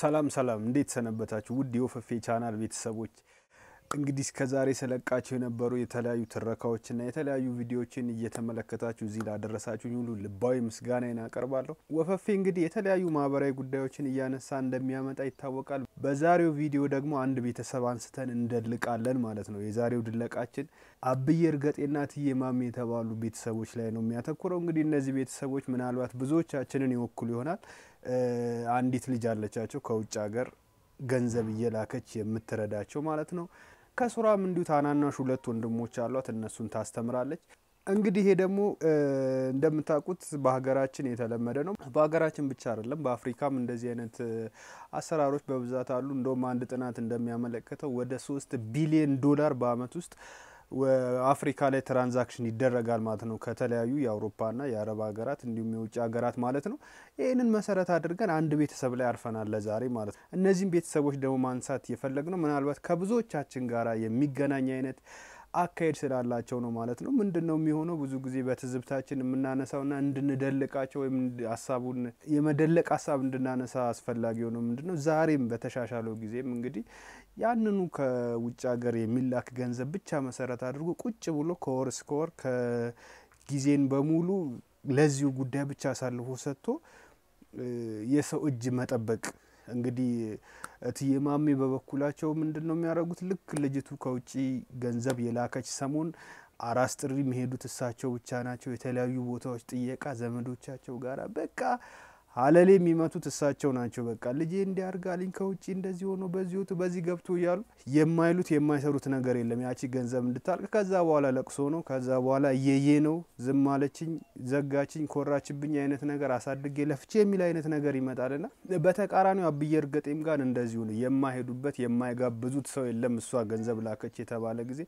ሰላም ሰላም፣ እንዴት ሰነበታችሁ ውድ የወፈፌ ቻናል ቤተሰቦች? እንግዲህ ከዛሬ ስለቃችሁ ስለቃቸው የነበሩ የተለያዩ ትረካዎችና የተለያዩ ቪዲዮዎችን እየተመለከታችሁ እዚህ ላደረሳችሁ ሁሉ ልባዊ ምስጋናዬን አቀርባለሁ። ወፈፌ እንግዲህ የተለያዩ ማህበራዊ ጉዳዮችን እያነሳ እንደሚያመጣ ይታወቃል። በዛሬው ቪዲዮ ደግሞ አንድ ቤተሰብ አንስተን እንደልቃለን ማለት ነው። የዛሬው ድለቃችን አብዬ እርገጤና እትዬ ማሜ የተባሉ ቤተሰቦች ላይ ነው የሚያተኩረው። እንግዲህ እነዚህ ቤተሰቦች ምናልባት ብዙዎቻችንን ይወክሉ ይሆናል አንዲት ልጅ አለቻቸው ከውጭ ሀገር ገንዘብ እየላከች የምትረዳቸው ማለት ነው። ከሱራም እንዲሁ ታናናሽ ሁለት ወንድሞች አሏት፣ እነሱን ታስተምራለች። እንግዲህ ይሄ ደግሞ እንደምታውቁት በሀገራችን የተለመደ ነው። በሀገራችን ብቻ አይደለም፣ በአፍሪካም እንደዚህ አይነት አሰራሮች በብዛት አሉ። እንደውም አንድ ጥናት እንደሚያመለክተው ወደ ሶስት ቢሊዮን ዶላር በአመት ውስጥ አፍሪካ ላይ ትራንዛክሽን ይደረጋል ማለት ነው ከተለያዩ የአውሮፓና የአረብ ሀገራት እንዲሁም የውጭ ሀገራት ማለት ነው። ይህንን መሰረት አድርገን አንድ ቤተሰብ ላይ አርፈናል ለዛሬ ማለት ነው። እነዚህም ቤተሰቦች ደግሞ ማንሳት የፈለግ ነው ምናልባት ከብዙዎቻችን ጋር የሚገናኝ አይነት አካሄድ ስላላቸው ነው ማለት ነው። ምንድን ነው የሚሆነው? ብዙ ጊዜ በትዝብታችን የምናነሳውና እንድንደልቃቸው ወይም ሀሳቡን የመደለቅ ሀሳብ እንድናነሳ አስፈላጊ ሆነው ምንድን ነው ዛሬም በተሻሻለው ጊዜም እንግዲህ ያንኑ ከውጭ ሀገር የሚላክ ገንዘብ ብቻ መሰረት አድርጎ ቁጭ ብሎ ከወር እስከ ወር ከጊዜን በሙሉ ለዚሁ ጉዳይ ብቻ አሳልፎ ሰጥቶ የሰው እጅ መጠበቅ እንግዲህ እትዬ በበኩላቸው ምንድን ነው የሚያደርጉት? ልክ ልጅቱ ከውጭ ገንዘብ የላከች ሰሞን አራስ ጥሪ የሚሄዱት እሳቸው ብቻ ናቸው። የተለያዩ ቦታዎች ጥየቃ ዘመዶቻቸው ጋር በቃ ሀለሌ የሚመቱት እሳቸው ናቸው። በቃ ልጄ እንዲያርጋልኝ ከውጭ እንደዚህ ሆኖ በዚህ ወጡ በዚህ ገብቶ እያሉ የማይሉት የማይሰሩት ነገር የለም። ያቺ ገንዘብ እንድታልቅ ከዛ በኋላ ለቅሶ ነው። ከዛ በኋላ እየዬ ነው። ዝም አለችኝ፣ ዘጋችኝ፣ ኮራችብኝ አይነት ነገር አሳድጌ ለፍቼ የሚል አይነት ነገር ይመጣልና በተቃራኒው አብዬ እርገጤም ጋር እንደዚሁ ነው። የማይሄዱበት የማይጋብዙት ሰው የለም። እሷ ገንዘብ ላከች የተባለ ጊዜ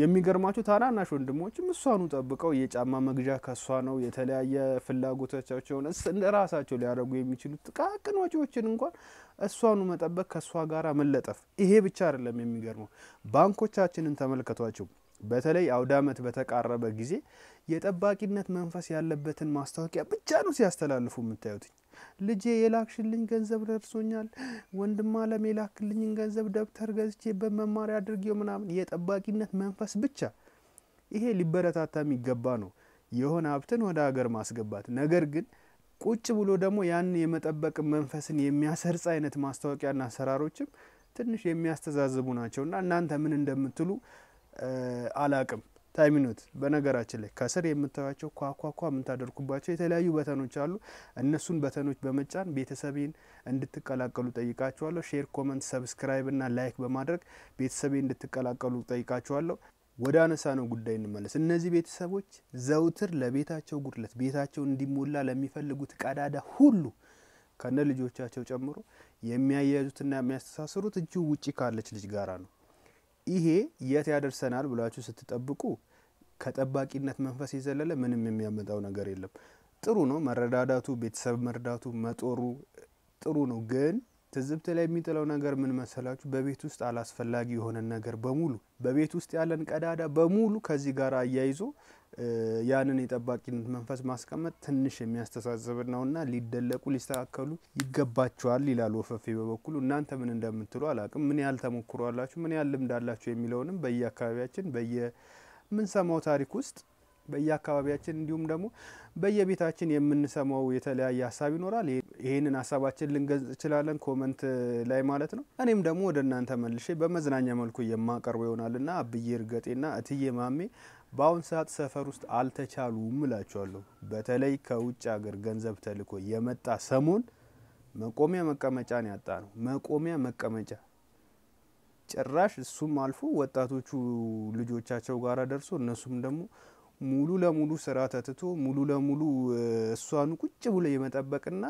የሚገርማቸው ታናናሽ ወንድሞችም እሷኑ ጠብቀው የጫማ መግዣ ከእሷ ነው። የተለያየ ፍላጎቶቻቸውን እንደ ራሳቸው ሊያደርጉ የሚችሉት ጥቃቅን ወጪዎችን እንኳን እሷኑ መጠበቅ ከእሷ ጋር መለጠፍ። ይሄ ብቻ አይደለም የሚገርመው። ባንኮቻችንን ተመልከቷቸው። በተለይ አውደ ዓመት በተቃረበ ጊዜ የጠባቂነት መንፈስ ያለበትን ማስታወቂያ ብቻ ነው ሲያስተላልፉ የምታዩትኝ። ልጄ የላክሽልኝ ገንዘብ ደርሶኛል፣ ወንድም አለም የላክልኝን ገንዘብ ደብተር ገዝቼ በመማሪያ አድርጌው ምናምን፣ የጠባቂነት መንፈስ ብቻ። ይሄ ሊበረታታ የሚገባ ነው፣ የሆነ ሀብትን ወደ ሀገር ማስገባት። ነገር ግን ቁጭ ብሎ ደግሞ ያን የመጠበቅ መንፈስን የሚያሰርጽ አይነት ማስታወቂያና አሰራሮችም ትንሽ የሚያስተዛዝቡ ናቸውና እናንተ ምን እንደምትሉ አላቅም ታይሚኖት በነገራችን ላይ ከስር የምታዩቸው ኳኳኳ የምታደርጉባቸው የተለያዩ በተኖች አሉ። እነሱን በተኖች በመጫን ቤተሰቤን እንድትቀላቀሉ ጠይቃችኋለሁ። ሼር፣ ኮመንት፣ ሰብስክራይብ እና ላይክ በማድረግ ቤተሰቤን እንድትቀላቀሉ ጠይቃችኋለሁ። ወደ አነሳ ነው ጉዳይ እንመለስ። እነዚህ ቤተሰቦች ዘውትር ለቤታቸው ጉድለት ቤታቸው እንዲሞላ ለሚፈልጉት ቀዳዳ ሁሉ ከነ ልጆቻቸው ጨምሮ የሚያያዙትና የሚያስተሳስሩት እጁ ውጪ ካለች ልጅ ጋራ ነው። ይሄ የት ያደርሰናል ብላችሁ ስትጠብቁ ከጠባቂነት መንፈስ የዘለለ ምንም የሚያመጣው ነገር የለም። ጥሩ ነው መረዳዳቱ፣ ቤተሰብ መርዳቱ፣ መጦሩ ጥሩ ነው። ግን ትዝብት ላይ የሚጥለው ነገር ምን መሰላችሁ? በቤት ውስጥ አላስፈላጊ የሆነ ነገር በሙሉ በቤት ውስጥ ያለን ቀዳዳ በሙሉ ከዚህ ጋር አያይዞ ያንን የጠባቂነት መንፈስ ማስቀመጥ ትንሽ የሚያስተሳስብ ነውና ሊደለቁ ሊስተካከሉ ይገባቸዋል ይላሉ ወፈፌ በበኩሉ። እናንተ ምን እንደምትሉ አላቅም። ምን ያህል ተሞክሮ አላችሁ፣ ምን ያህል ልምድ አላችሁ የሚለውንም በየአካባቢያችን በየምንሰማው ታሪክ ውስጥ በየአካባቢያችን እንዲሁም ደግሞ በየቤታችን የምንሰማው የተለያየ ሀሳብ ይኖራል። ይህንን ሀሳባችን ልንገልጽ እንችላለን ኮመንት ላይ ማለት ነው። እኔም ደግሞ ወደ እናንተ መልሼ በመዝናኛ መልኩ የማቀርበው ይሆናል ና አብዬ እርገጤና እትዬ ማሜ በአሁን ሰዓት ሰፈር ውስጥ አልተቻሉም እላቸዋለሁ። በተለይ ከውጭ ሀገር ገንዘብ ተልኮ የመጣ ሰሞን መቆሚያ መቀመጫን ያጣ ነው። መቆሚያ መቀመጫ ጭራሽ እሱም አልፎ ወጣቶቹ ልጆቻቸው ጋር ደርሶ እነሱም ደግሞ ሙሉ ለሙሉ ስራ ተትቶ ሙሉ ለሙሉ እሷኑ ቁጭ ብሎ የመጠበቅና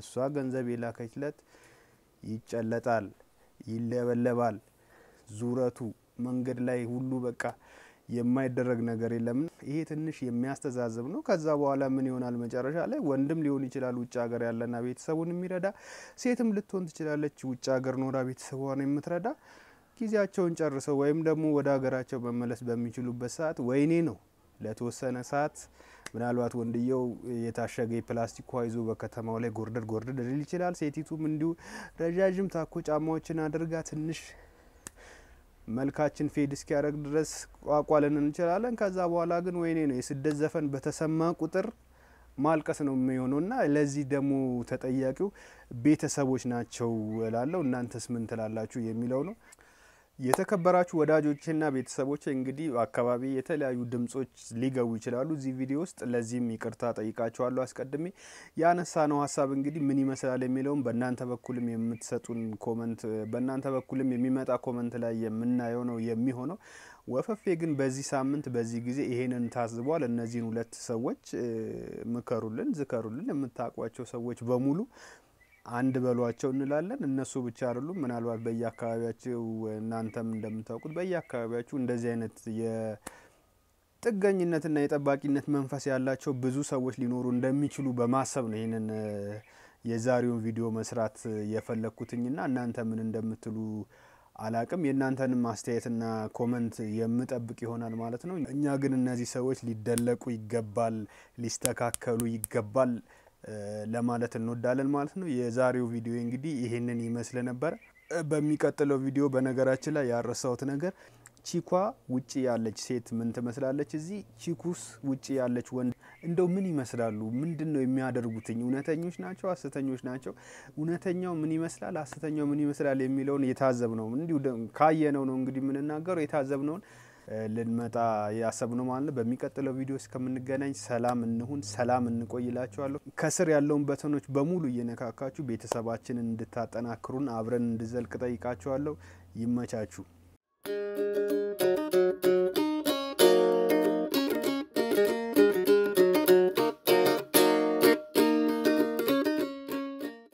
እሷ ገንዘብ የላከችለት ይጨለጣል፣ ይለበለባል። ዙረቱ መንገድ ላይ ሁሉ በቃ የማይደረግ ነገር የለም። ይሄ ትንሽ የሚያስተዛዝብ ነው። ከዛ በኋላ ምን ይሆናል? መጨረሻ ላይ ወንድም ሊሆን ይችላል ውጭ ሀገር ያለና ቤተሰቡን የሚረዳ፣ ሴትም ልትሆን ትችላለች ውጭ ሀገር ኖራ ቤተሰቧን የምትረዳ ጊዜያቸውን ጨርሰው ወይም ደግሞ ወደ ሀገራቸው መመለስ በሚችሉበት ሰዓት ወይኔ ነው ለተወሰነ ሰዓት ምናልባት ወንድየው የታሸገ የፕላስቲክ ውሃ ይዞ በከተማው ላይ ጎርደድ ጎርደድ ሊል ይችላል። ሴቲቱም እንዲሁ ረዣዥም ታኮ ጫማዎችን አድርጋ ትንሽ መልካችን ፌድ እስኪያደረግ ድረስ ቋቋልን እንችላለን። ከዛ በኋላ ግን ወይኔ ነው የስደት ዘፈን በተሰማ ቁጥር ማልቀስ ነው የሚሆነው እና ለዚህ ደግሞ ተጠያቂው ቤተሰቦች ናቸው እላለሁ። እናንተስ ምን ትላላችሁ የሚለው ነው። የተከበራችሁ ወዳጆችና ቤተሰቦች እንግዲህ አካባቢ የተለያዩ ድምጾች ሊገቡ ይችላሉ እዚህ ቪዲዮ ውስጥ። ለዚህም ይቅርታ ጠይቃችኋለሁ አስቀድሜ። ያነሳ ነው ሀሳብ እንግዲህ ምን ይመስላል የሚለውም በእናንተ በኩልም የምትሰጡን ኮመንት፣ በእናንተ በኩልም የሚመጣ ኮመንት ላይ የምናየው ነው የሚሆነው። ወፈፌ ግን በዚህ ሳምንት በዚህ ጊዜ ይሄንን ታዝቧል። እነዚህን ሁለት ሰዎች ምከሩልን፣ ዝከሩልን የምታውቋቸው ሰዎች በሙሉ አንድ በሏቸው እንላለን። እነሱ ብቻ አይደሉም። ምናልባት በየአካባቢያቸው እናንተም እንደምታውቁት በየአካባቢያችሁ እንደዚህ አይነት የጥገኝነትና የጠባቂነት መንፈስ ያላቸው ብዙ ሰዎች ሊኖሩ እንደሚችሉ በማሰብ ነው ይህንን የዛሬውን ቪዲዮ መስራት የፈለግኩትኝና እናንተ ምን እንደምትሉ አላቅም የእናንተንም አስተያየትና ኮመንት የምጠብቅ ይሆናል ማለት ነው። እኛ ግን እነዚህ ሰዎች ሊደለቁ ይገባል፣ ሊስተካከሉ ይገባል ለማለት እንወዳለን ማለት ነው። የዛሬው ቪዲዮ እንግዲህ ይሄንን ይመስል ነበር በሚቀጥለው ቪዲዮ በነገራችን ላይ ያረሳሁት ነገር ቺኳ ውጭ ያለች ሴት ምን ትመስላለች? እዚህ ቺኩስ ውጭ ያለች ወንድ እንደው ምን ይመስላሉ? ምንድን ነው የሚያደርጉትኝ? እውነተኞች ናቸው? ሀሰተኞች ናቸው? እውነተኛው ምን ይመስላል? ሀሰተኛው ምን ይመስላል የሚለውን የታዘብነው እንዲሁ ካየነው ነው እንግዲህ የምንናገረው የታዘብነውን ልንመጣ ያሰብ ነው ማለት ነው። በሚቀጥለው ቪዲዮ እስከምንገናኝ ሰላም እንሁን፣ ሰላም እንቆይላችኋለሁ። ከስር ያለውን በተኖች በሙሉ እየነካካችሁ ቤተሰባችንን እንድታጠናክሩን አብረን እንድዘልቅ ጠይቃችኋለሁ። ይመቻችሁ።